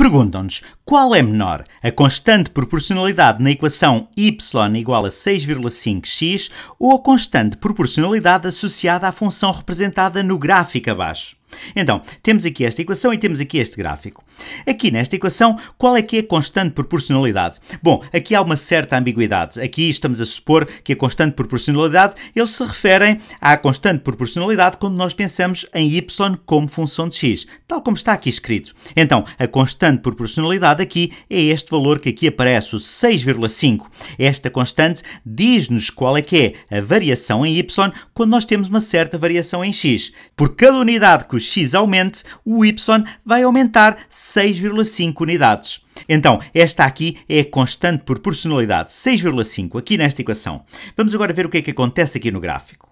Perguntam-nos qual é menor, a constante proporcionalidade na equação y igual a 6,5x ou a constante proporcionalidade associada à função representada no gráfico abaixo. Então, temos aqui esta equação e temos aqui este gráfico. Aqui nesta equação, qual é que é a constante proporcionalidade? Bom, aqui há uma certa ambiguidade. Aqui estamos a supor que a constante proporcionalidade, eles se referem à constante proporcionalidade quando nós pensamos em y como função de x, tal como está aqui escrito. Então, a constante proporcionalidade aqui é este valor que aqui aparece, o 6,5. Esta constante diz-nos qual é que é a variação em y quando nós temos uma certa variação em x. Por cada unidade que o x aumente, o y vai aumentar 6,5 unidades. Então, esta aqui é a constante por proporcionalidade, 6,5, aqui nesta equação. Vamos agora ver o que é que acontece aqui no gráfico.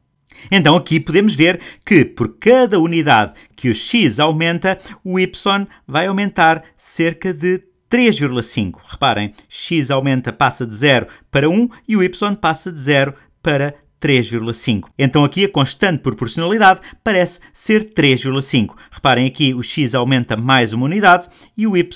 Então, aqui podemos ver que por cada unidade que o x aumenta, o y vai aumentar cerca de 3,5. Reparem, x aumenta, passa de 0 para 1 e o y passa de 0 para 3,5. Então aqui a constante proporcionalidade parece ser 3,5. Reparem aqui, o x aumenta mais uma unidade e o y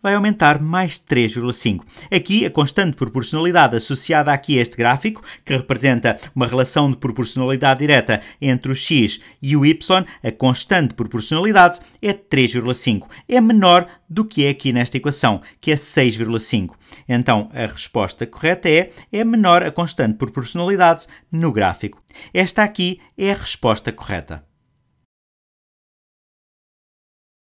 vai aumentar mais 3,5. Aqui a constante proporcionalidade associada aqui a este gráfico, que representa uma relação de proporcionalidade direta entre o x e o y, a constante proporcionalidade é 3,5. É menor do que é aqui nesta equação, que é 6,5. Então a resposta correta é é menor a constante proporcionalidade no no gráfico. Esta aqui é a resposta correta.